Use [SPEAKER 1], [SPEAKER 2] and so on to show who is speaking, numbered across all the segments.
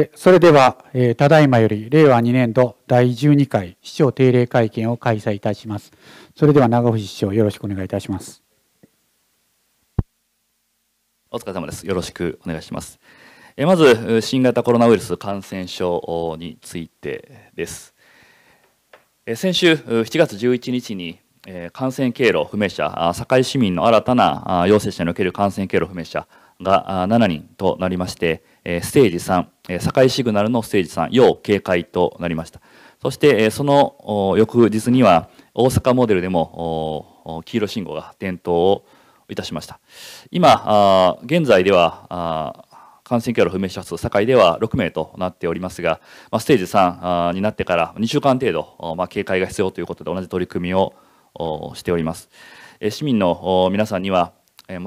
[SPEAKER 1] えそれでは、えただいまより令和2年度第12回市長定例会見を開催いたします。それでは長藤市長よろしくお願いいたします。
[SPEAKER 2] お疲れ様です。よろしくお願いします。えまず新型コロナウイルス感染症についてです。え先週7月11日に感染経路不明者、堺市民の新たな陽性者における感染経路不明者が7人となりまして、ステージ3、堺シグナルのステージ3要警戒となりましたそしてその翌日には大阪モデルでも黄色信号が点灯をいたしました今現在では感染経路不明者数、堺では6名となっておりますが、まステージ3になってから2週間程度、ま警戒が必要ということで、同じ取り組みをしております。市民の皆さんには、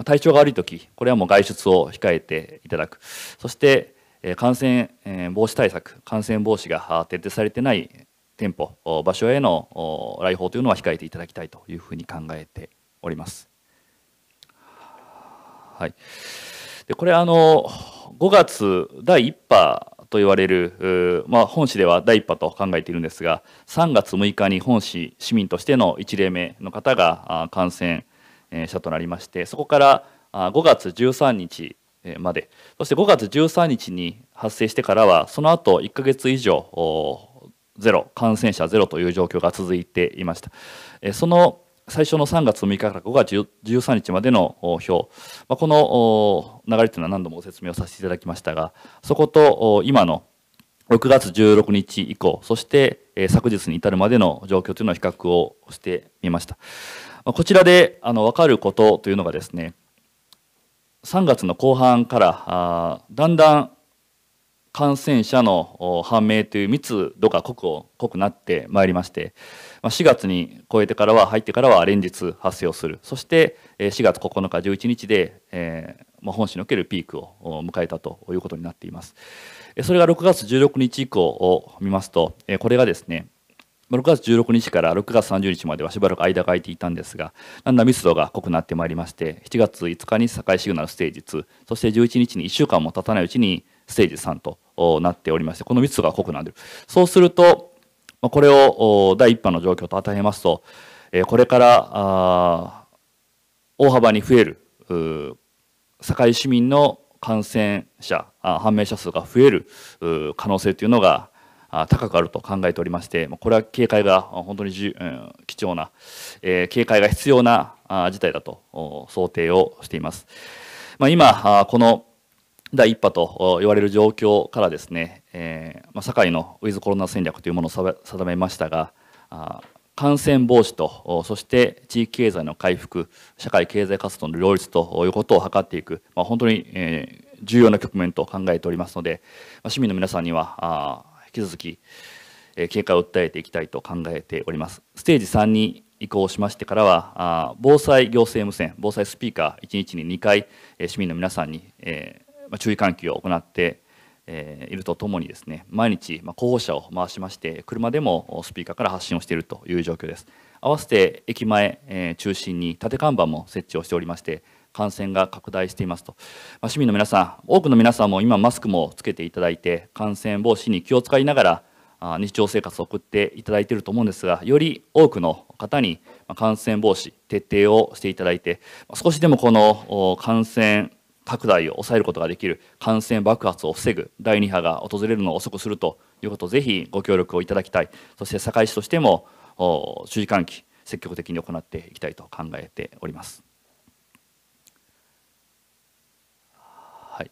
[SPEAKER 2] 体調が悪いとき、これはもう外出を控えていただく、そして感染防止対策、感染防止が徹底されてない店舗、場所への来訪というのは控えていただきたいというふうに考えております。はい、でこれあの5月第1波と言われる、まあ、本市では第1波と考えているんですが3月6日に本市市民としての1例目の方が感染者となりましてそこから5月13日までそして5月13日に発生してからはその後1か月以上ゼロ感染者ゼロという状況が続いていましたその最初の3月6日から5月13日までの表、まこの流れというのは何度もご説明をさせていただきましたがそこと今の6月16日以降そして昨日に至るまでの状況というのを比較をしてみましたこちらであの分かることというのがですね3月の後半からだんだん感染者の判明という密度が濃く濃くなってまいりまして、ま4月に超えてからは入ってからは連日発生をするそして4月9日11日で、えーま本市におけるピークを迎えたということになっていますそれが6月16日以降を見ますとこれがですね6月16日から6月30日まではしばらく間が空いていたんですが、だんだん密度が濃くなってまいりまして、7月5日に堺シグナルステージ2、そして11日に1週間も経たないうちにステージ3となっておりまして、この密度が濃くなっている。そうすると、これを第1波の状況と与えますと、これから大幅に増える、堺市民の感染者、判明者数が増える可能性というのが高くあると考えておりまして、これは警戒が本当にじ、うん、貴重な、え警戒が必要な事態だと想定をしています。まあ、今、この第1波と言われる状況からですね、えま堺のウィズコロナ戦略というものを定めましたが、感染防止と、そして地域経済の回復、社会経済活動の両立ということを図っていく、まあ、本当に重要な局面と考えておりますので、市民の皆さんには、き続き、え警戒を訴えていきたいと考えております。ステージ3に移行しましてからは、あ防災行政無線、防災スピーカー、1日に2回、え市民の皆さんに、えま注意喚起を行ってえー、いるとともにですね毎日、ま候補者を回しまして車でもスピーカーから発信をしているという状況です合わせて駅前、えー、中心に縦看板も設置をしておりまして感染が拡大していますと、まあ、市民の皆さん、多くの皆さんも今、マスクもつけていただいて、感染防止に気を使いながら、あ日常生活を送っていただいていると思うんですが、より多くの方に感染防止、徹底をしていただいて、少しでもこの感染拡大を抑えることができる、感染爆発を防ぐ、第2波が訪れるのを遅くするということをぜひご協力をいただきたい、そして堺市としても、注意喚起、積極的に行っていきたいと考えております。はい、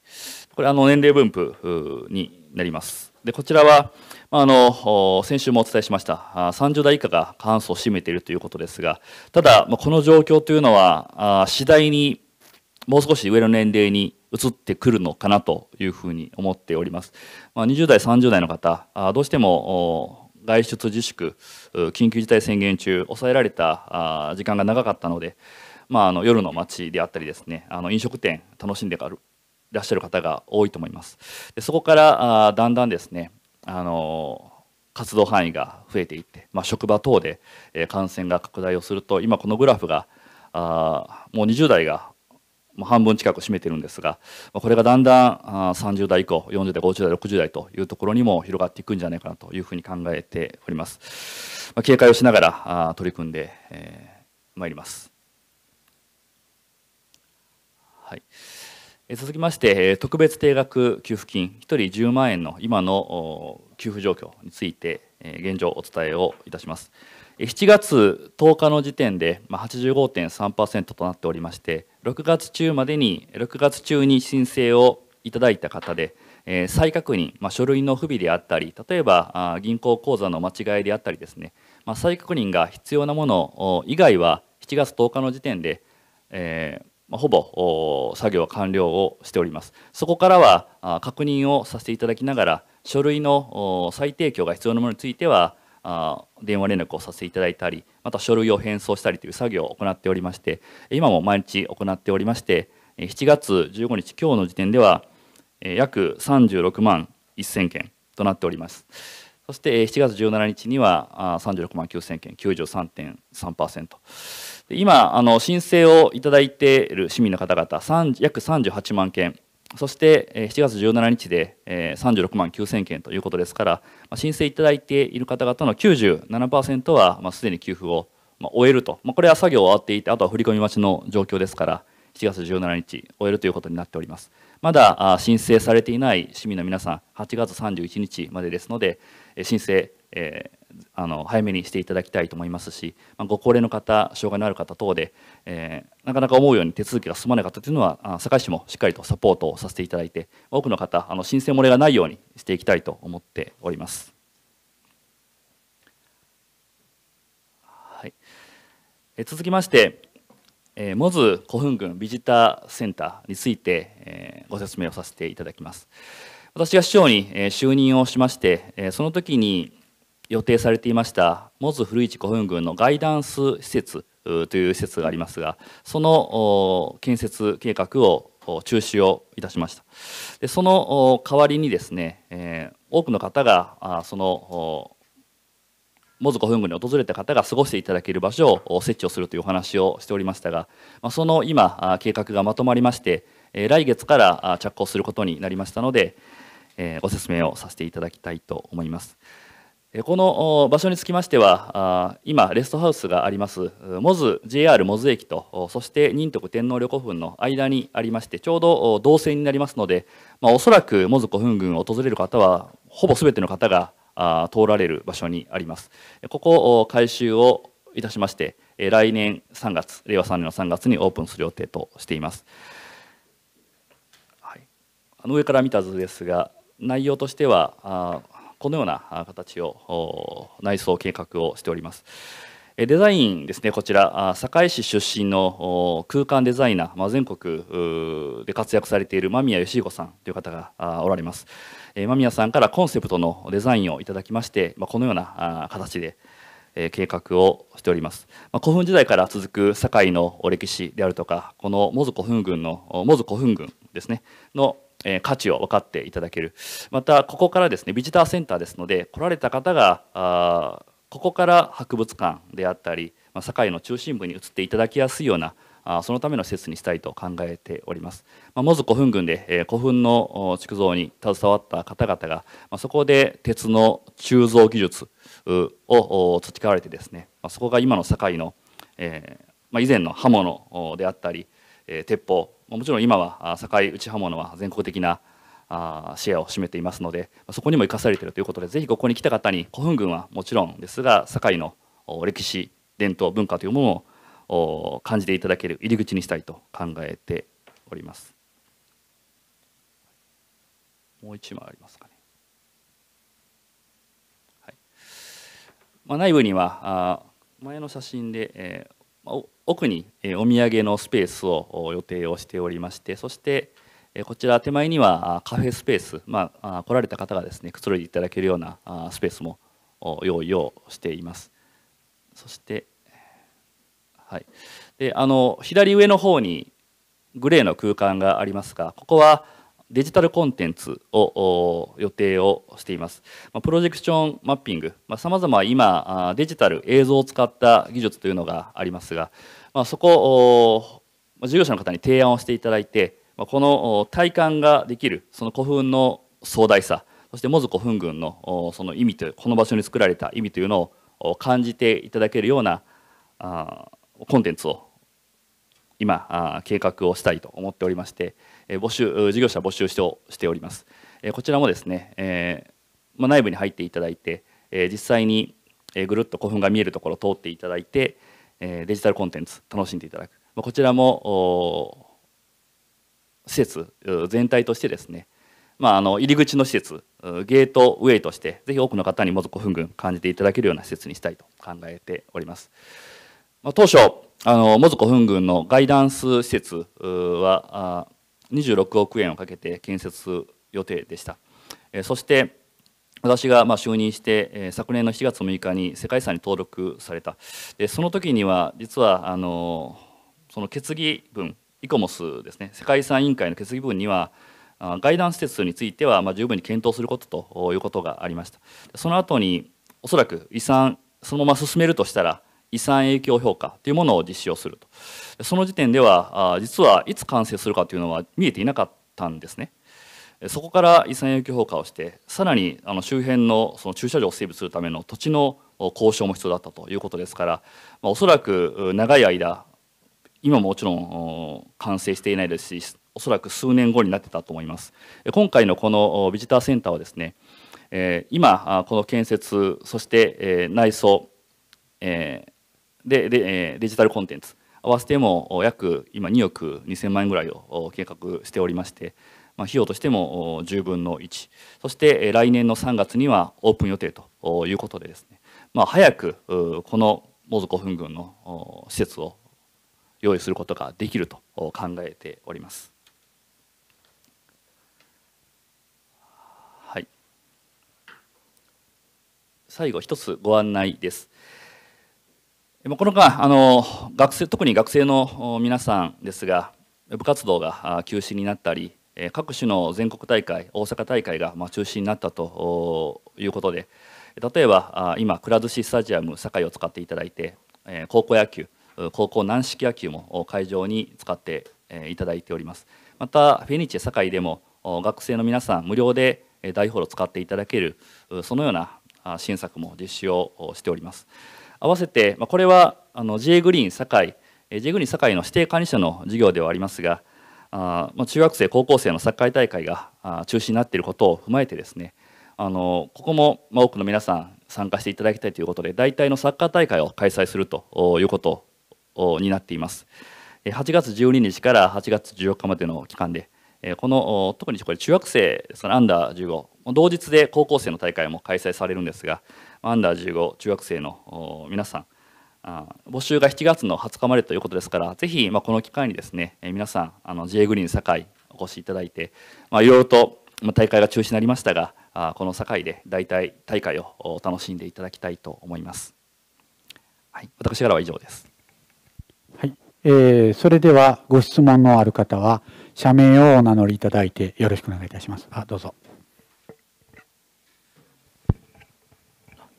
[SPEAKER 2] これあの年齢分布になります。でこちらはあの先週もお伝えしました30代以下が過半数を占めているということですがただこの状況というのは次第にもう少し上の年齢に移ってくるのかなというふうに思っております。まあ、20代30代の方どうしても外出自粛緊急事態宣言中抑えられた時間が長かったので、まあ、あの夜の街であったりですねあの飲食店楽しんでらっしゃる方が多いと思います。でそこからあだんだんですね、あの活動範囲が増えていって、まあ、職場等で感染が拡大をすると今このグラフがあもう20代が半分近く占めてるんですがこれがだんだん30代以降40代50代60代というところにも広がっていくんじゃないかなというふうに考えております、まあ、警戒をしながら取り組んでま参りますはい続きまして、特別定額給付金、1人10万円の今の給付状況について、現状、お伝えをいたします。7月10日の時点で85.3%となっておりまして、6月中までに、6月中に申請をいただいた方で、再確認、まあ、書類の不備であったり、例えば銀行口座の間違いであったりですね、まあ、再確認が必要なもの以外は、7月10日の時点で、えー、まあ、ほぼ作業は完了をしております。そこからは確認をさせていただきながら、書類の再提供が必要なものについては、電話連絡をさせていただいたり、また書類を返送したりという作業を行っておりまして、今も毎日行っておりまして、7月15日、今日の時点では、約36万1000件となっております。そして7月17日には36万9000件、93.3%。今あの申請をいただいている市民の方々約38万件そして7月17日で36万9000件ということですから申請いただいている方々の97%はすでに給付を終えるとこれは作業終わっていてあとは振り込み待ちの状況ですから7月17日終えるということになっておりますまだ申請されていない市民の皆さん8月31日までですので申請、えーあの早めにしていただきたいと思いますし、まあ、ご高齢の方障害のある方等で、えー、なかなか思うように手続きが進まなかったというのは堺市もしっかりとサポートをさせていただいて多くの方あの申請漏れがないようにしていきたいと思っております。はい、え続きまして、えー、モズ古墳群ビジターセンターについて、えー、ご説明をさせていただきます。私が市長に就任をしまして、その時に予定されていましたモズ古市古墳群のガイダンス施設という施設がありますがその建設計画を中止をいたしましたでその代わりにですね、えー、多くの方がそのモズ古墳群に訪れた方が過ごしていただける場所を設置をするというお話をしておりましたが、まその今計画がまとまりまして来月から着工することになりましたのでご説明をさせていただきたいと思います。この場所につきましては、今、レストハウスがあります、モズ、JR モズ駅と、そして仁徳天皇旅古墳の間にありまして、ちょうど同線になりますので、まあ、おそらくモズ古墳群を訪れる方は、ほぼすべての方が通られる場所にあります。ここ、改修をいたしまして、来年3月、令和3年の3月にオープンする予定としています。はい、あの上から見た図ですが、内容としては、あこのような形を内装計画をしております。デザインですね、こちら、堺市出身の空間デザイナー、ま全国で活躍されている間宮義彦さんという方がおられます。間宮さんからコンセプトのデザインをいただきまして、まこのような形で計画をしております。ま古墳時代から続く堺の歴史であるとか、このモズ古墳群の、モズ古墳群ですね、のえ価値を分かっていただけるまたここからですねビジターセンターですので来られた方があここから博物館であったり、まあ、堺の中心部に移っていただきやすいようなあそのための施設にしたいと考えております。まあ、モズ古墳群で、えー、古墳の築造に携わった方々が、まあ、そこで鉄の鋳造技術を培われてですね、まあ、そこが今の堺の、えーまあ、以前の刃物であったり、え鉄砲もちろん今は堺内刃物は全国的なあシェアを占めていますのでそこにも生かされているということでぜひここに来た方に古墳群はもちろんですが堺の歴史伝統文化というものを感じていただける入り口にしたいと考えておりますもう一枚ありますかね、はいまあ、内部にはあ前の写真で、えーまあ、奥にお土産のスペースを予定をしておりましてそしてこちら手前にはカフェスペース、まあ、来られた方がですねくつろいでいただけるようなスペースも用意をしていますそして、はい、であの左上の方にグレーの空間がありますがここはデジタルコンテンツを予定をしています。まプロジェクションマッピング、さまざ、あ、ま今デジタル映像を使った技術というのがありますが、まあ、そこを事業者の方に提案をしていただいて、まこの体感ができるその古墳の壮大さそしてモズ古墳群のその意味というこの場所に作られた意味というのを感じていただけるようなコンテンツを今計画をしたいと思っておりまして募集事業者募集しておしております。こちらもですね、えま内部に入っていただいて、え実際にぐるっと古墳が見えるところを通っていただいて、えデジタルコンテンツ楽しんでいただく、まこちらも施設全体としてですね、まあ、あの入り口の施設ゲートウェイとしてぜひ多くの方にもず古墳群感じていただけるような施設にしたいと考えております。まあ、当初あのモズ古墳群のガイダンス施設は26億円をかけて建設予定でした。そして私がま就任して、え昨年の7月6日に世界遺産に登録されたでその時には実はあのその決議文イコモスですね世界遺産委員会の決議文にはガインス施設についてはま十分に検討することということがありましたその後におそらく遺産そのまま進めるとしたら遺産影響評価というものを実施をするとその時点では実はいつ完成するかというのは見えていなかったんですねそこから遺産影響評価をしてさらにあの周辺のその駐車場を整備するための土地の交渉も必要だったということですから、まあ、おそらく長い間今ももちろん完成していないですしおそらく数年後になってたと思います今回のこのビジターセンターはですね今この建設そして内装ででデジタルコンテンツ合わせても約今2億2000万円ぐらいを計画しておりまして、まあ、費用としても10分の1そして来年の3月にはオープン予定ということでですね、まあ、早くこのモズフン群の施設を用意することができると考えております。はい、最後一つご案内です。この間あの学生特に学生の皆さんですが部活動が休止になったり各種の全国大会大阪大会が中止になったということで例えば今くら寿司スタジアム堺を使っていただいて高校野球高校軟式野球も会場に使っていただいておりますまたフェニチェ堺でも学生の皆さん無料で大ホールを使っていただけるそのような新作も実施をしております。合わせて、まあ、これはあの j グリーン堺 J グリーン堺の指定管理者の授業ではありますがあ、まあ、中学生高校生のサッカー大会が中止になっていることを踏まえてですねあのここも、まあ、多くの皆さん参加していただきたいということで大体のサッカー大会を開催するということになっています8月12日から8月14日までの期間でこの特にこれ中学生そのアンダー15同日で高校生の大会も開催されるんですがアンダー15中学生の皆さん募集が7月の20日までということですからぜひ、まあ、この機会にですね、え皆さんあの JA グリーン堺お越しいただいて、まあ、いろいろと大会が中止になりましたがあこの堺で大体大会を楽しんでいただきたいと思います、はい、私からは以上です、
[SPEAKER 1] はいえー、それではご質問のある方は社名をお名乗りいただいてよろしくお願いいたしますあどうぞ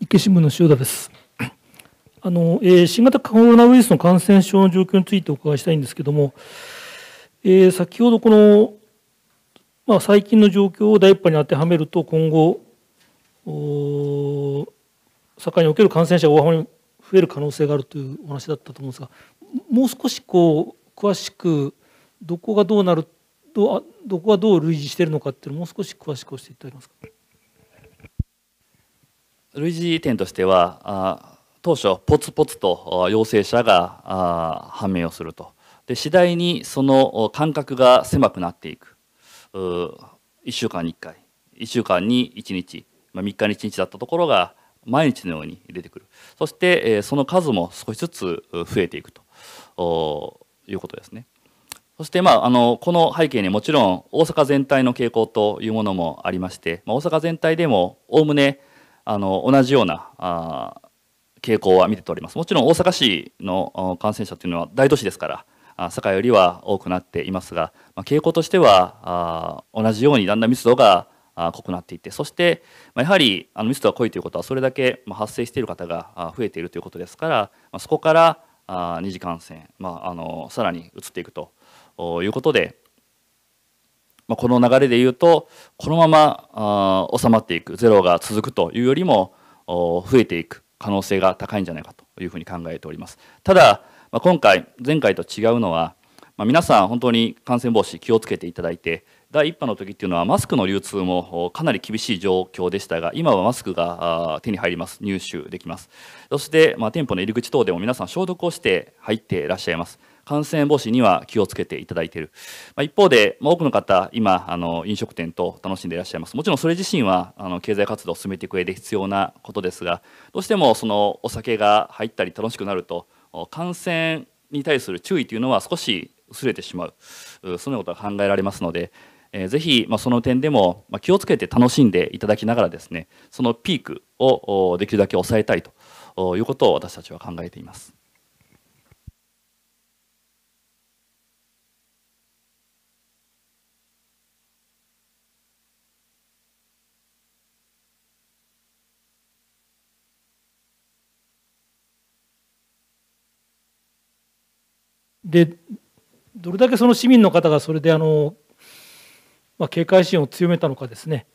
[SPEAKER 3] 日経新聞の塩田です。あの、えー、新型コロナウイルスの感染症の状況についてお伺いしたいんですけども、えー、先ほどこの、まあ、最近の状況を第一波に当てはめると、今後、お境における感染者が大幅に増える可能性があるというお話だったと思うんですが、もう少しこう詳しく、どこがどうなるどどこがどう類似しているのかっていうのをもう少し詳しく教えていただけますか。
[SPEAKER 2] 類似点としては当初ポツポツと陽性者が判明をするとで次第にその間隔が狭くなっていく1週間に1回1週間に1日、まあ、3日に1日だったところが毎日のように出てくるそしてその数も少しずつ増えていくということですね。そして、まあ、あのこの背景にもちろん大阪全体の傾向というものもありまして、まあ、大阪全体でもおおむねあの同じようなあ傾向は見て取れますもちろん大阪市の感染者というのは大都市ですから堺よりは多くなっていますが、まあ、傾向としては同じようにだんだん密度が濃くなっていてそして、まあ、やはりあの密度が濃いということはそれだけ発生している方が増えているということですから、まあ、そこから二次感染、まあ、あのさらに移っていくということでまあ、この流れで言うとこのままあ収まっていくゼロが続くというよりも増えていく可能性が高いんじゃないかというふうに考えております。ただ、まあ、今回前回と違うのは、まあ、皆さん本当に感染防止気をつけていただいて第1波の時っていうのはマスクの流通もかなり厳しい状況でしたが今はマスクが手に入ります入手できますそして、まあ、店舗の入り口等でも皆さん消毒をして入っていらっしゃいます感染防止には気をつけていただいている、まあ、一方で、まあ、多くの方今あの飲食店と楽しんでいらっしゃいますもちろんそれ自身はあの経済活動を進めていく上で必要なことですがどうしてもそのお酒が入ったり楽しくなると感染に対する注意というのは少し薄れてしまうそのようなことが考えられますのでえー、ぜひ、まあ、その点でも、まあ、気をつけて楽しんでいただきながらですねそのピークをできるだけ抑えたいということを私たちは考えています。
[SPEAKER 3] でどれだけその市民の方がそれであの、まあ、警戒心を強めたのかですね、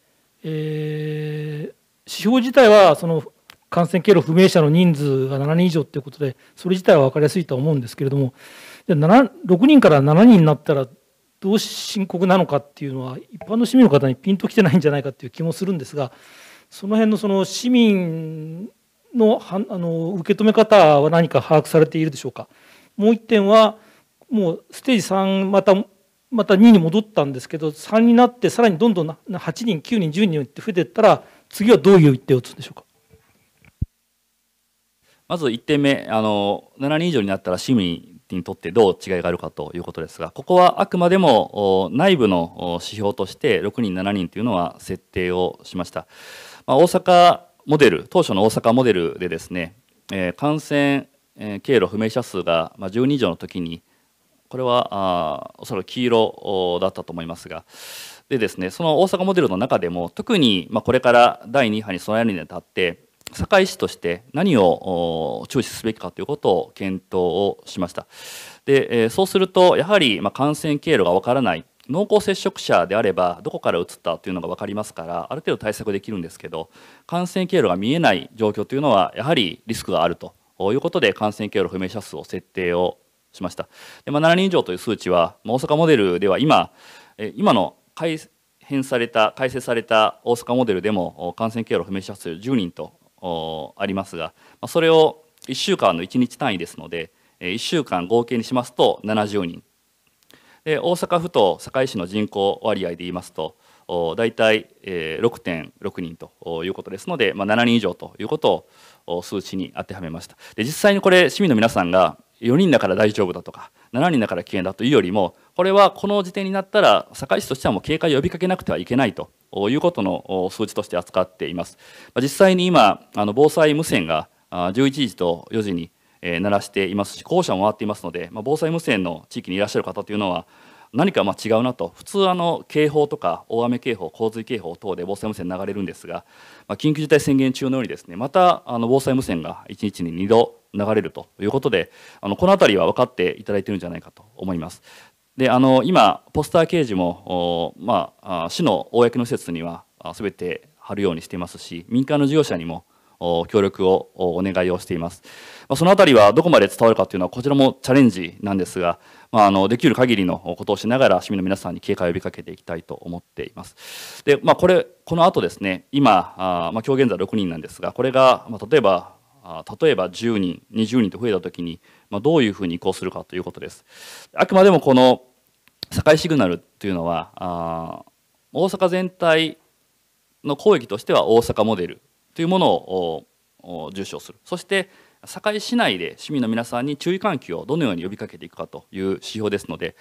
[SPEAKER 3] えー、指標自体はその感染経路不明者の人数が7人以上ということでそれ自体は分かりやすいとは思うんですけれどもじゃ6人から7人になったらどう深刻なのかっていうのは一般の市民の方にピンときてないんじゃないかっていう気もするんですがその辺のその市民のあの受け止め方は何か把握されているでしょうか。もう1点はもうステージ3またまた2に戻ったんですけど3になってさらにどんどん8人9人10人って増えていったら次はどういう一手を打つんでしょうか
[SPEAKER 2] まず1点目あの7人以上になったら市民にとってどう違いがあるかということですがここはあくまでも内部の指標として6人7人というのは設定をしました、まあ、大阪モデル当初の大阪モデルでですね、えー、感染え経路不明者数が、ま12条の時にこれはあおそらく黄色だったと思いますがでですねその大阪モデルの中でも特に、まこれから第2波に備えるにあたって堺市として何を注視すべきかということを検討をしましたで、えそうするとやはり、ま感染経路がわからない濃厚接触者であればどこからうつったというのが分かりますからある程度対策できるんですけど感染経路が見えない状況というのはやはりリスクがあるということで感染経路不明者数を設定をしました。でまあ、7人以上という数値は、まあ、大阪モデルでは今、え今の改変された、改正された大阪モデルでも感染経路不明者数10人とありますが、まあ、それを1週間の1日単位ですので、1週間合計にしますと70人。で大阪府と堺市の人口割合で言いますと、大体6.6人ということですので、まあ、7人以上ということを数値に当てはめましたで実際にこれ市民の皆さんが4人だから大丈夫だとか7人だから危険だというよりもこれはこの時点になったら堺市としてはもう警戒を呼びかけなくてはいけないということの数値として扱っています、実際に今あの防災無線が11時と4時に鳴らしていますし校舎も回っていますので、まあ、防災無線の地域にいらっしゃる方というのは何かま違うなと普通あの警報とか大雨警報洪水警報等で防災無線流れるんですが、まあ、緊急事態宣言中のようにですねまたあの防災無線が1日に2度流れるということであのこの辺りは分かっていただいてるんじゃないかと思います。であの今ポスター掲示も、まあ、市の公の施設には全て貼るようにしていますし民間の事業者にも協力をお願いをしています。そのあたりはどこまで伝わるかというのは、こちらもチャレンジなんですが、まあ、あのできる限りのことをしながら、市民の皆さんに警戒を呼びかけていきたいと思っています。で、まあ、これ、この後ですね、今、あまあ、今日現在6人なんですが、これが、まあ、例えば、例えば10人、20人と増えた時に、まあ、どういうふうに移行するかということです。あくまでもこの堺シグナルというのは、あ大阪全体の攻撃としては大阪モデルというものを重視するそして堺市内で市民の皆さんに注意喚起をどのように呼びかけていくかという指標ですので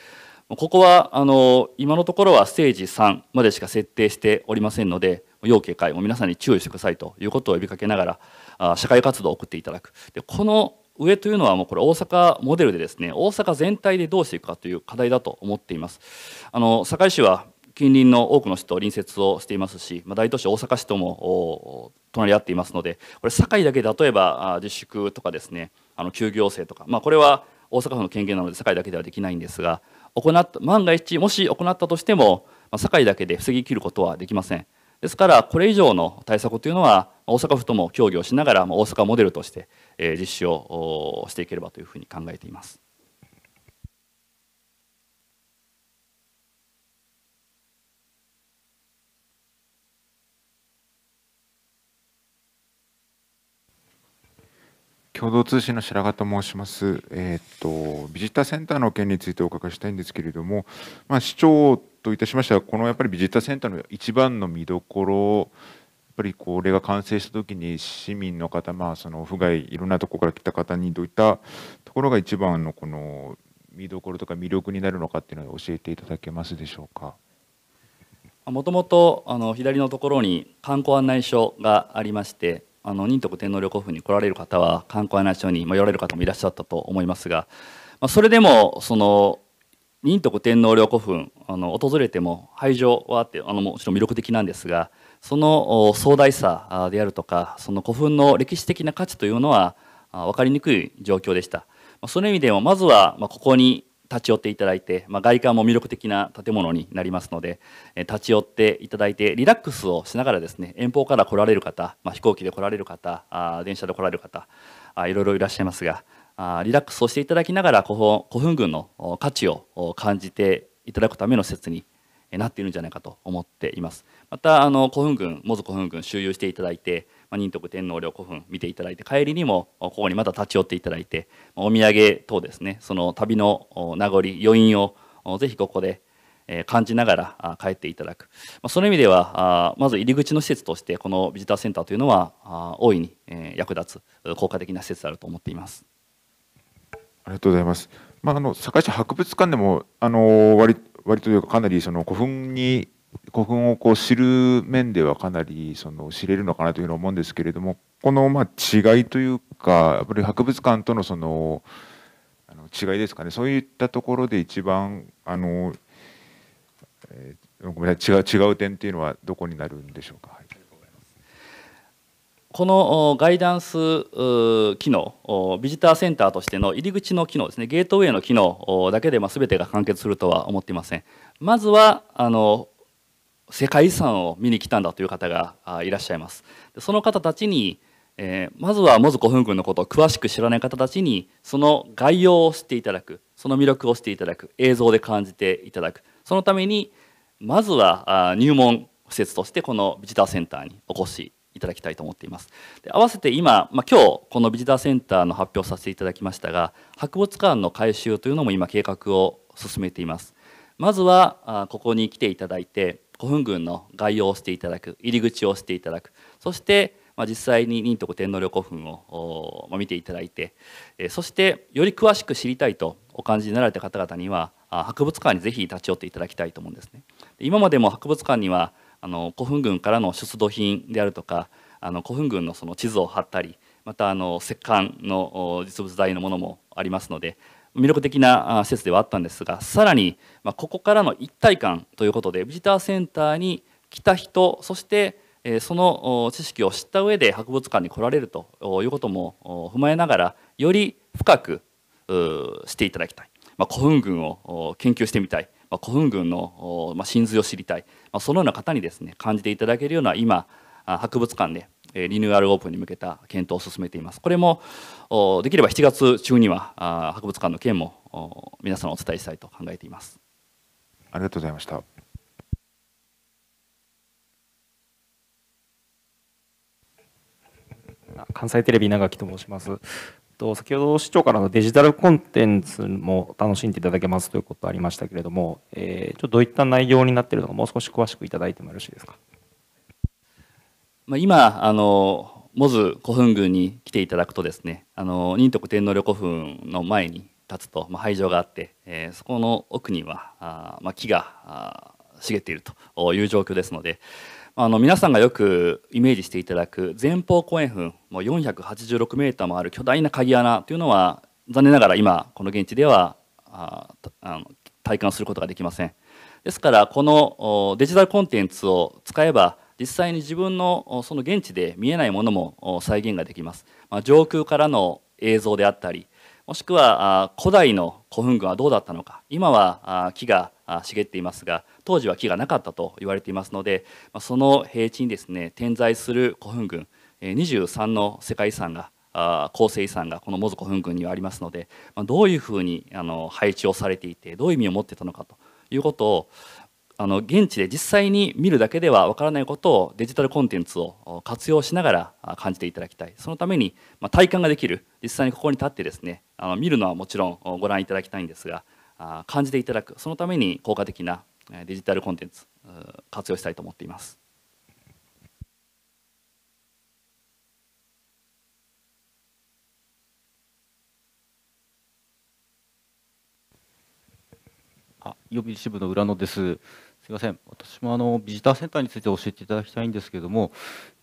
[SPEAKER 2] ここはあの今のところはステージ3までしか設定しておりませんので要警戒も皆さんに注意してくださいということを呼びかけながら社会活動を送っていただくでこの上というのはもうこれ大阪モデルでですね大阪全体でどうしていくかという課題だと思っていますあの堺市は近隣の多くの市と隣接をしていますし、まあ、大都市大阪市とも隣り合っていますのでこれ堺だけ例えば自粛とかですねあの休業制とか、まあ、これは大阪府の権限なので堺だけではできないんですが行った万が一もし行ったとしても、まあ、堺だけで防ぎきることはできません。ですからこれ以上の対策というのは大阪府とも協議をしながら大阪モデルとして実施をしていければというふうに考えています。
[SPEAKER 1] 共同通信の白髪と申します、えーと、ビジターセンターの件についてお伺いしたいんですけれども、まあ、市長といたしましてはこのやっぱりビジターセンターの一番の見どころやっぱりこれが完成した時に市民の方、まあ、その府外いろんなとこから来た方にどういったところが一番のこの見どころとか魅力になるのかっていうのを教えていただけますでしょうか。
[SPEAKER 2] もともと左のところに観光案内所がありましてあの仁徳天皇陵古墳に来られる方は観光案内所に寄られる方もいらっしゃったと思いますが、まあ、それでもその仁徳天皇陵古墳あの訪れても廃城はあってあのもちろん魅力的なんですがその壮大さであるとかその古墳の歴史的な価値というのは分かりにくい状況でした。その意味でもまずはここに立ち寄っていただいて、まあ、外観も魅力的な建物になりますので、え立ち寄っていただいてリラックスをしながらですね遠方から来られる方、まあ、飛行機で来られる方あ電車で来られる方あいろいろいらっしゃいますがあリラックスをしていただきながら古墳古墳群の価値を感じていただくための施設になっているんじゃないかと思っていますまたあの古墳群モズ古墳群周遊していただいてま仁徳天皇陵古墳見ていただいて帰りにもここにまた立ち寄っていただいてお土産等ですねその旅の名残余韻をぜひここで感じながら帰っていただく、まその意味ではまず入り口の施設としてこのビジターセンターというのは大いに役立つ効果的な施設であると思っています
[SPEAKER 1] ありがとうございます、まあ、あの堺市博物館でもあの割割というかかなりその古墳に古墳をこう知る面ではかなりその知れるのかなというふうに思うんですけれどもこのまあ違いというかやっぱり博物館とのそのあの違いですかねそういったところで一番あの、
[SPEAKER 2] えー、ごめんなさい違う違う点というのはどこになるんでしょうか。はい、このガイダンス機能、ビジターセンターとしての入り口の機能ですね、ゲートウェイの機能だけで全てが完結するとは思っていません。まずはあの世界遺産を見に来たんだという方がいらっしゃいますその方たちに、えー、まずはモズ古墳群のことを詳しく知らない方たちにその概要を知っていただくその魅力を知っていただく映像で感じていただくそのためにまずは入門施設としてこのビジターセンターにお越しいただきたいと思っていますで合わせて今、まあ、今日このビジターセンターの発表させていただきましたが博物館の改修というのも今計画を進めていますまずはここに来ていただいて古墳群の概要をしていただく入り口をしていただくそして、まあ、実際に仁徳天皇陵古墳を、ま見ていただいて、えそしてより詳しく知りたいとお感じになられた方々には博物館にぜひ立ち寄っていただきたいと思うんですね。今までも博物館にはあの古墳群からの出土品であるとかあの古墳群のその地図を貼ったりまたあの石棺の実物大のものもありますので魅力的な施設ではあったんですがさらに、まここからの一体感ということでビジターセンターに来た人そしてその知識を知った上で博物館に来られるということも踏まえながらより深くしていただきたい、ま古墳群を研究してみたい、ま古墳群の真髄を知りたい、まそのような方にですね感じていただけるような今博物館でリニューアルオープンに向けた検討を進めています。これもできれば7月中には博物館の件も皆さんお伝えしたいと考えています。ありがとうございました。
[SPEAKER 1] 関西テレビ長木と申します。と
[SPEAKER 3] 先ほど市長からのデジタルコンテンツも楽しんでいただけますということありましたけれども、えー、ちょっとどういった内容になっているのかもう少し詳しくいただいてもよろしいですか。
[SPEAKER 2] まあ、今あのモズ古墳群に来ていただくとですねあの仁徳天皇陵古墳の前に立つと、まあ、廃城があって、えー、そこの奥にはあ、まあ、木が茂っているという状況ですので、あの皆さんがよくイメージしていただく前方後円墳もう486メーターもある巨大な鍵穴というのは残念ながら今この現地ではああの体感することができませんですからこのデジタルコンテンツを使えば実際に自分のその現地で見えないものも再現ができます、まあ、上空からの映像であったりもしくは古代の古墳群はどうだったのか今は木が茂っていますが当時は木がなかったと言われていますのでその平地にですね点在する古墳群23の世界遺産が構成遺産がこのモズ古墳群にはありますのでどういうふうに配置をされていてどういう意味を持ってたのかということをあの現地で実際に見るだけではわからないことをデジタルコンテンツを活用しながら感じていただきたいそのために、ま体感ができる実際にここに立ってですねあの見るのはもちろんご覧いただきたいんですが感じていただくそのために効果的なデジタルコンテンツ活用したいと思っています。
[SPEAKER 1] あ予備支部の浦野です。すいません私もあのビジターセンターについて教えていただきたいんですけども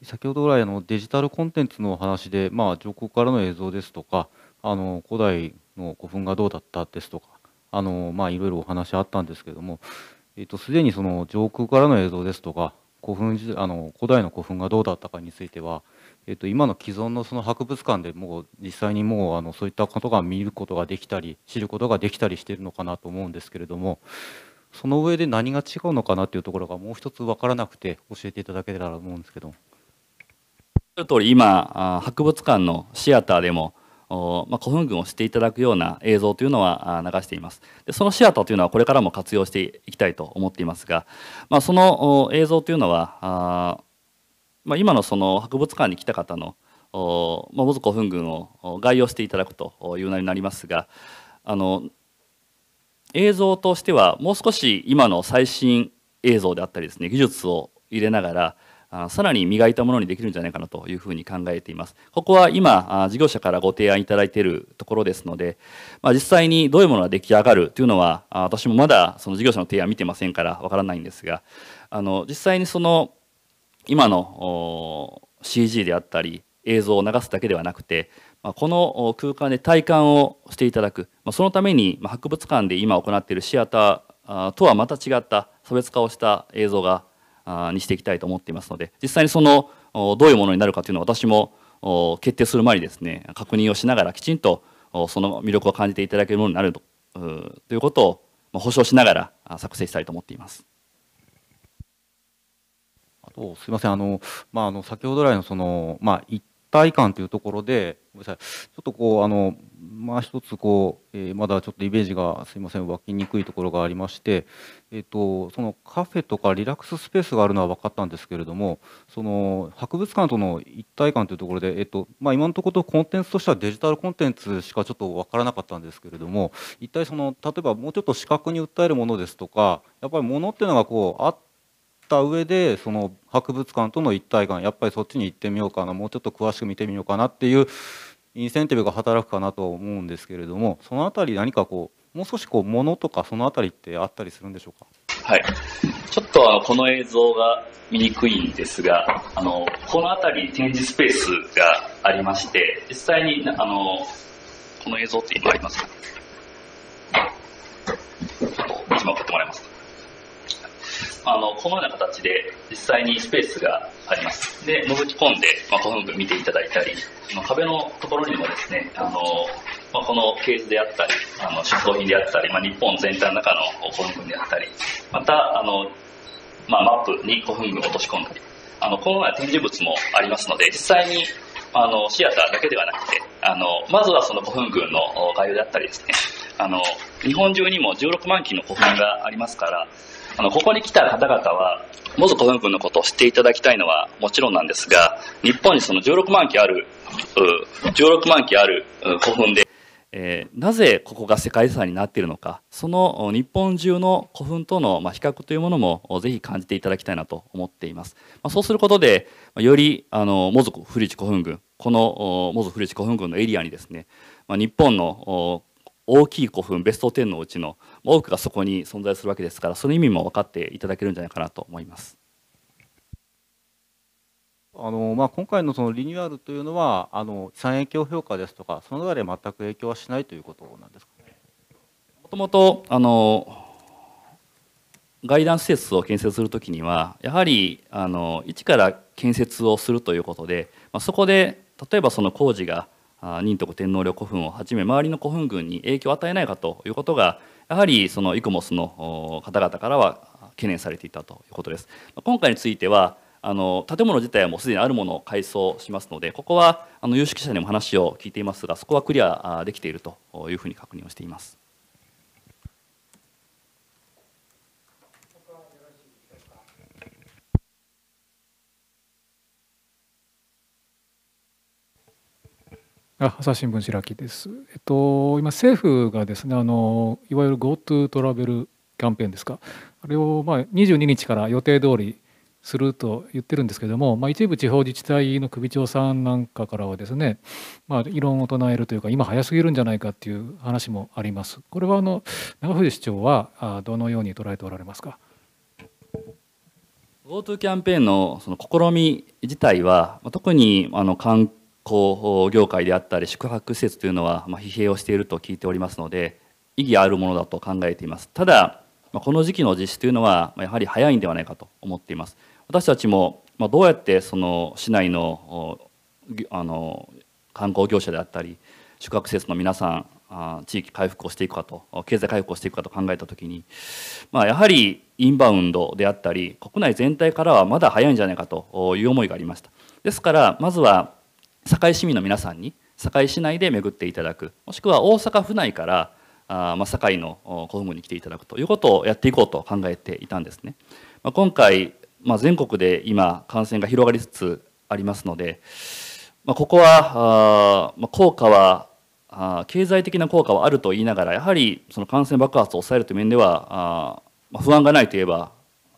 [SPEAKER 1] 先ほど来あのデジタルコンテンツのお話で、まあ、上空からの映像ですとかあの古代の古墳がどうだったですとかあの、まあ、いろいろお話あったんですけどもすで、えー、とにその上空からの映像ですとか古墳あの古代の古墳がどうだったかについては、えー、と今の既存のその博物館でもう実際にもうあのそういったことが見ることができたり知ることができたりしているのかなと思うんですけれどもその上で何が違うのかなっていうところがもう一つ分からなくて教えていただけたらと思うんですけど。おっし
[SPEAKER 2] ゃる通り今博物館のシアターでもま古墳群をしていただくような映像というのは流していますでそのシアターというのはこれからも活用していきたいと思っていますが、まあ、その映像というのはあ、まあ、今のその博物館に来た方のモズ古墳群を概要していただくというようになりますがあの映像としてはもう少し今の最新映像であったりですね技術を入れながらあさらに磨いたものにできるんじゃないかなというふに考えています。ここは今、事業者からご提案いただいているところですので、まあ、実際にどういうものが出来上がるというのは、私もまだその事業者の提案見てませんからわからないんですが、あの実際にその今の CG であったり、映像を流すだけではなくて、まこの空間で体感をしていただく、まそのために、ま博物館で今行っているシアターとはまた違った差別化をした映像がにしていきたいと思っていますので実際にそのどういうものになるかというのを私も決定する前にですね確認をしながらきちんとその魅力を感じていただけるものになるということを保証しながら作成したいと思っています。あとすみませんあの、
[SPEAKER 1] まあ、あの先ほど来のその、まあ、一体感というところで、ごめんなさい、ちょっとこう、あの、まあ一つこう、えー、まだちょっとイメージがすいません、湧きにくいところがありまして、えっ、ー、と、そのカフェとかリラックススペースがあるのは分かったんですけれども、その博物館との一体感というところで、えっ、ー、と、まあ今のところコンテンツとしてはデジタルコンテンツしかちょっと分からなかったんですけれども、一体その、例えばもうちょっと視覚に訴えるものですとか、やっぱりものっていうのがこう、あって、た上でその博物館との一体感やっぱりそっちに行ってみようかなもうちょっと詳しく見てみようかなっていうインセンティブが働くかなとは思うんですけれどもその辺り何かこうもう少しこう物とかそのあたりってあったりするんで
[SPEAKER 2] しょうかはいちょっとこの映像が見にくいんですがあのこの辺り展示スペースがありまして実際にあのこの映像って今ありますか一番送ってもらえますかあの、このような形で実際にスペースがあります。で、覗き込んで、まあ、古墳群見ていただいたり、の壁のところにもですね、あの、まあ、このケースであったり、あの、出品であったり、まあ、日本全体の中の古墳群であったり、また、あの、まあ、マップに古墳群を落とし込んだり、あの、このような展示物もありますので、実際にあの、シアターだけではなくて、あの、まずはその古墳群の概要であったりですね、あの、日本中にも16万基の古墳がありますから、あの、ここに来た方々は、モズコフンのことを知っていただきたいのはもちろんなんですが、日本にその16万基ある、16万基ある古墳で、えー、なぜここが世界遺産になっているのか、その日本中の古墳との比較というものもぜひ感じていただきたいなと思っています。まあ、そうすることで、よりあのモズ古市古墳群、このモズ古市古墳群のエリアにですね、まあ、日本の大きい古墳ベスト10のうちの多くがそこに存在するわけですからその意味も分かっていただけるんじゃないかなと思います。
[SPEAKER 1] あのまあ、今回のそのリニューアルというのはあの資産影響評価ですとかその中で全く影響はしないということなんですか
[SPEAKER 2] もともとあのガイダンス施設を建設するときにはやはりあの一から建設をするということで、まあ、そこで例えばその工事が仁徳天皇陵古墳をはじめ周りの古墳群に影響を与えないかということがやはりそのイコモスの方々からは懸念されていたということです。今回についてはあの建物自体はもうすでにあるものを改装しますのでここはあの有識者にも話を聞いていますがそこはクリアできているというふうに確認をしています。
[SPEAKER 4] あ朝日新聞白木です。えっと、今、政府がですねあのいわゆる GoTo トラベルキャンペーンですかあれをまあ22日から予定通りすると言ってるんですけども、まあ、一部地方自治体の首長さんなんかからはですね、まあ、異論を唱えるというか今早すぎるんじゃないかっていう話もあります。これはあの長藤市長はあどのように捉えておられますか
[SPEAKER 2] GoTo キャンペーンのその試み自体は特にあの関係観光業界であったり宿泊施設というのは、ま疲弊をしていると聞いておりますので意義あるものだと考えていますただこの時期の実施というのはやはり早いんではないかと思っています私たちもどうやってその市内のあの観光業者であったり宿泊施設の皆さん地域回復をしていくかと経済回復をしていくかと考えた時に、まあ、やはりインバウンドであったり国内全体からはまだ早いんじゃないかという思いがありましたですからまずは堺市民の皆さんに堺市内で巡っていただくもしくは大阪府内からあ、まあ、堺のどもに来ていただくということをやっていこうと考えていたんですね。まあ、今回、まあ、全国で今感染が広がりつつありますので、まあ、ここはあ、まあ、効果はあ経済的な効果はあると言いながらやはりその感染爆発を抑えるという面ではあ、まあ、不安がないといえば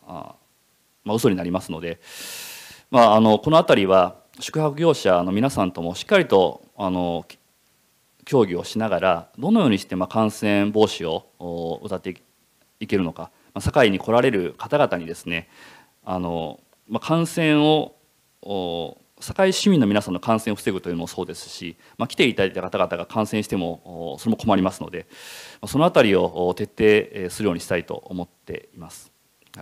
[SPEAKER 2] あ、まあ、嘘になりますので、まあ、あのこの辺りは宿泊業者の皆さんともしっかりとあの協議をしながらどのようにしてま感染防止をうたっていけるのか、ま堺に来られる方々にですねあの、ま感染を堺市民の皆さんの感染を防ぐというのもそうですし、ま来ていただいた方々が感染してもそれも困りますのでその辺りを徹底するようにしたいと思っています。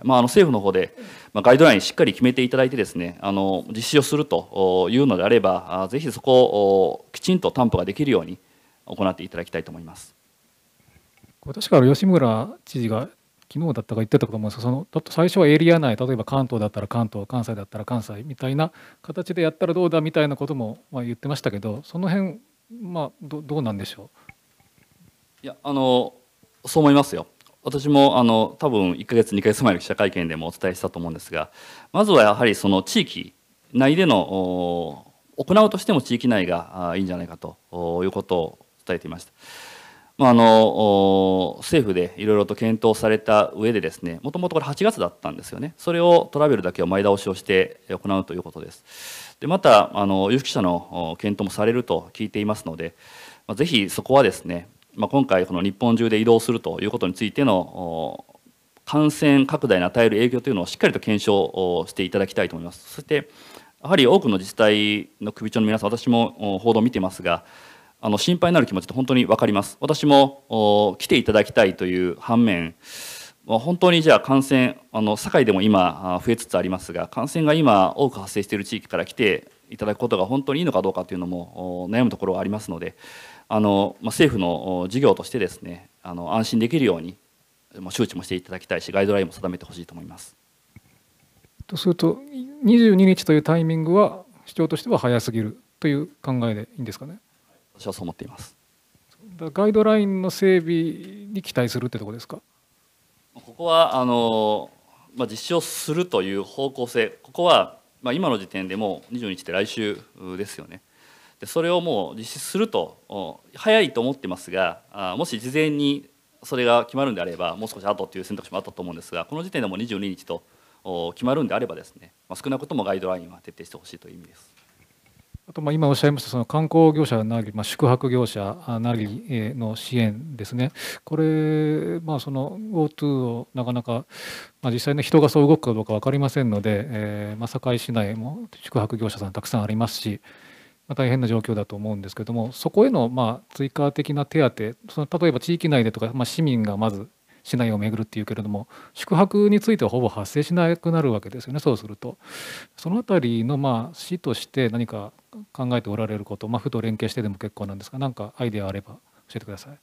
[SPEAKER 2] まあ、あの政府の方で、まあ、ガイドラインしっかり決めていただいてですねあの実施をするというのであればぜひそこをきちんと担保ができるように行っていただきたいと思います
[SPEAKER 4] 確か吉村知事が昨日だったか言ってたと思うんですけその最初はエリア内例えば関東だったら関東関西だったら関西みたいな形でやったらどうだみたいなこともまあ言ってましたけどその辺、まあ、どどうなんでしょう
[SPEAKER 2] いやあのそう思いますよ。私もあの多分1ヶ月2ヶ月前の記者会見でもお伝えしたと思うんですがまずはやはりその地域内での行うとしても地域内がいいんじゃないかということを伝えていました。まあ、あの政府でいろいろと検討された上でですねもともとこれ8月だったんですよねそれをトラベルだけを前倒しをして行うということですでまたあの有識者の検討もされると聞いていますので、まぜひそこはですねまあ、今回この日本中で移動するということについての感染拡大に与える影響というのをしっかりと検証をしていただきたいと思います。そしてやはり多くの自治体の首長の皆さん、私も報道を見てますが、あの心配になる気持ちって本当に分かります。私も来ていただきたいという反面、本当にじゃあ感染、あの堺でも今増えつつありますが、感染が今多く発生している地域から来ていただくことが本当にいいのかどうかというのも悩むところはありますので、あの、まあ、政府の事業としてですねあの安心できるように周知もしていただきたいしガイドラインも定めてほしいと思います。
[SPEAKER 4] とすると22日というタイミングは主張としては早すぎるという考えでいいんですかね。私はそう思っています。ガイドラインの整備に期待するってとこですか。
[SPEAKER 2] ここはあのまあ実施をするという方向性、ここはまあ今の時点でもう20日って来週ですよね。でそれをもう実施すると早いと思ってますがもし事前にそれが決まるんであればもう少し後という選択肢もあったと思うんですがこの時点でも22日と決まるんであればですね、まあ、少なくともガイドラインは徹底してほしいという意味です。
[SPEAKER 4] あとまあ今おっしゃいましたその観光業者なり、まあ、宿泊業者なりの支援ですね、これ、まあ、その GoTo をなかなか、まあ、実際の人がそう動くかどうか分かりませんので、えー、まあ、堺市内も宿泊業者さんたくさんありますし、まあ、大変な状況だと思うんですけれどもそこへのまあ追加的な手当その例えば地域内でとか、まあ、市民がまず市内を巡るっていうけれども宿泊についてはほぼ発生しなくなるわけですよねそうするとそのあたりのまあ市として何か考えておられること、まあ、府と連携してでも結構なんですが何かアイデアあれば教えてください。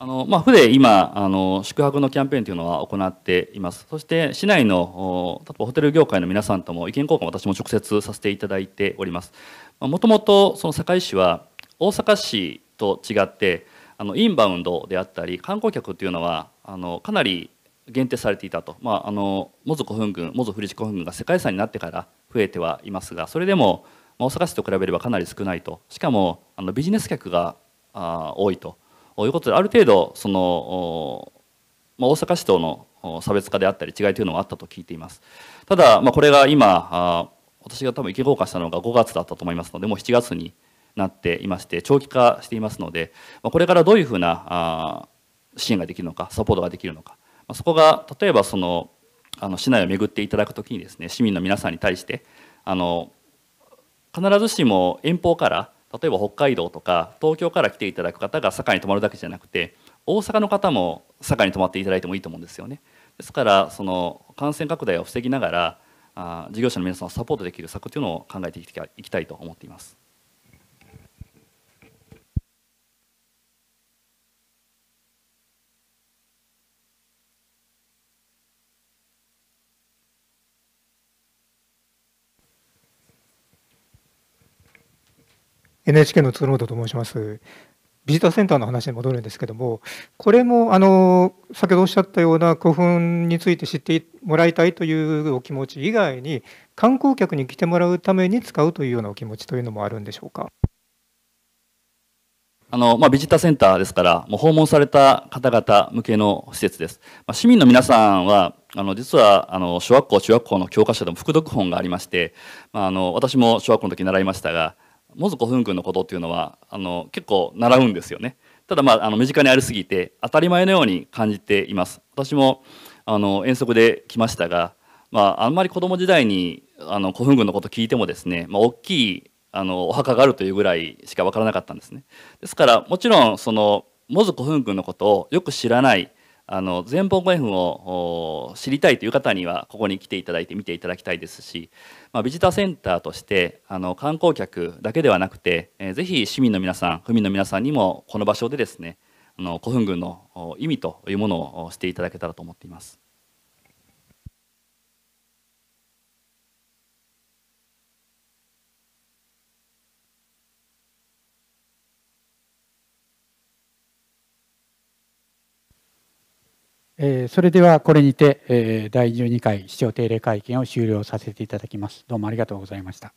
[SPEAKER 2] あのまあ、府で今あの宿泊のキャンペーンというのは行っていますそして市内の例えばホテル業界の皆さんとも意見交換を私も直接させていただいておりますもともとその堺市は大阪市と違ってあのインバウンドであったり観光客というのはあのかなり限定されていたと、まあ、あのモズ古墳群モズ古地古墳群が世界遺産になってから増えてはいますがそれでも大阪市と比べればかなり少ないとしかもあのビジネス客があ多いということである程度その、まあ、大阪市との差別化であったり違いというのはあったと聞いています。ただ、まあ、これが今私が多分意気投下したのが5月だったと思いますので、もう7月になっていまして、長期化していますので、まこれからどういうふうな支援ができるのか、サポートができるのか、まそこが例えばそのあの市内を巡っていただくときにですね、市民の皆さんに対して、あの必ずしも遠方から例えば北海道とか東京から来ていただく方が堺に泊まるだけじゃなくて大阪の方も堺に泊まっていただいてもいいと思うんですよね。ですからその感染拡大を防ぎながらあ事業者の皆さんをサポートできる策というのを考えていきたいと思っています。
[SPEAKER 4] NHK の鶴本と申します。ビジターセンターの話に戻るんですけども、これもあの先ほどおっしゃったような古墳について知ってもらいたいというお気持ち以外に、観光客に来てもらうために使うというようなお気持ちというのもあるんでしょうか。
[SPEAKER 2] あのまあ、ビジターセンターですから、もう訪問された方々向けの施設です。まあ、市民の皆さんは、あの実はあの小学校、中学校の教科書でも副読本がありまして、まあ、あの私も小学校の時習いましたが、モズコフン君のことっていうのはあの結構習うんですよねただまああの身近にありすぎて当たり前のように感じています私もあの遠足で来ましたが、まあ、あんまり子供時代にあの古墳群のこと聞いてもですね、まあ、大きいあのお墓があるというぐらいしか分からなかったんですねですからもちろんそのモズ古墳群のことをよく知らないあの前方後円墳を知りたいという方にはここに来ていただいて見ていただきたいですし、まあ、ビジターセンターとしてあの観光客だけではなくて、えー、ぜひ市民の皆さん府民の皆さんにもこの場所でですねあの古墳群の意味というものをしていただけたらと思っています。
[SPEAKER 1] えそれではこれにて、え第12回市長定例会見を終了させていただきます。どうもありがとうございました。